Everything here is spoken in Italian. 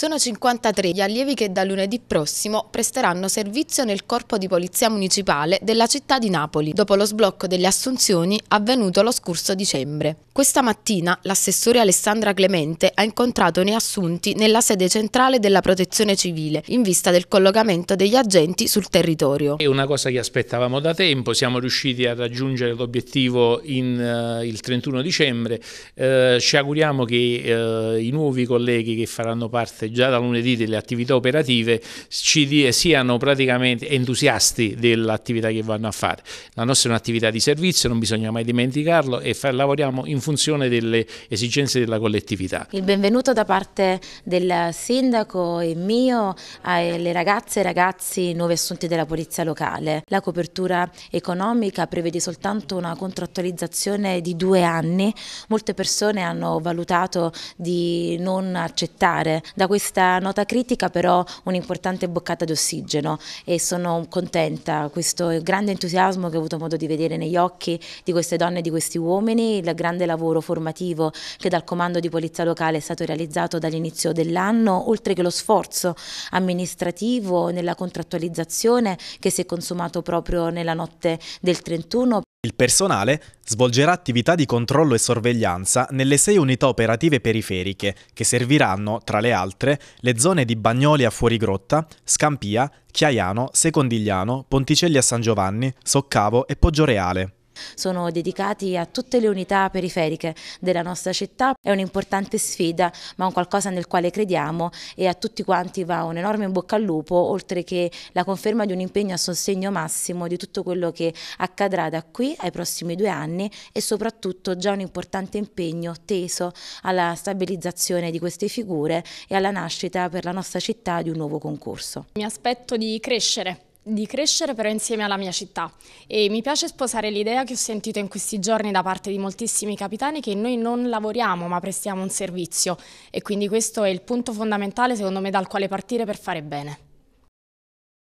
Sono 53 gli allievi che da lunedì prossimo presteranno servizio nel corpo di polizia municipale della città di Napoli, dopo lo sblocco delle assunzioni avvenuto lo scorso dicembre. Questa mattina l'assessore Alessandra Clemente ha incontrato nei assunti nella sede centrale della protezione civile, in vista del collocamento degli agenti sul territorio. È una cosa che aspettavamo da tempo, siamo riusciti a raggiungere l'obiettivo uh, il 31 dicembre, uh, ci auguriamo che uh, i nuovi colleghi che faranno parte già da lunedì delle attività operative ci siano praticamente entusiasti dell'attività che vanno a fare. La nostra è un'attività di servizio, non bisogna mai dimenticarlo e fa, lavoriamo in funzione delle esigenze della collettività. Il benvenuto da parte del sindaco e mio alle ragazze e ragazzi nuovi assunti della polizia locale. La copertura economica prevede soltanto una contrattualizzazione di due anni. Molte persone hanno valutato di non accettare. Da questo questa nota critica però un'importante boccata d'ossigeno e sono contenta, questo grande entusiasmo che ho avuto modo di vedere negli occhi di queste donne e di questi uomini, il grande lavoro formativo che dal comando di Polizia Locale è stato realizzato dall'inizio dell'anno, oltre che lo sforzo amministrativo nella contrattualizzazione che si è consumato proprio nella notte del 31. Il personale svolgerà attività di controllo e sorveglianza nelle sei unità operative periferiche che serviranno, tra le altre, le zone di Bagnoli a Fuorigrotta, Scampia, Chiaiano, Secondigliano, Ponticelli a San Giovanni, Soccavo e Poggioreale sono dedicati a tutte le unità periferiche della nostra città. È un'importante sfida, ma un qualcosa nel quale crediamo e a tutti quanti va un enorme in bocca al lupo, oltre che la conferma di un impegno a sostegno massimo di tutto quello che accadrà da qui ai prossimi due anni e soprattutto già un importante impegno teso alla stabilizzazione di queste figure e alla nascita per la nostra città di un nuovo concorso. Mi aspetto di crescere di crescere però insieme alla mia città e mi piace sposare l'idea che ho sentito in questi giorni da parte di moltissimi capitani che noi non lavoriamo ma prestiamo un servizio e quindi questo è il punto fondamentale secondo me dal quale partire per fare bene.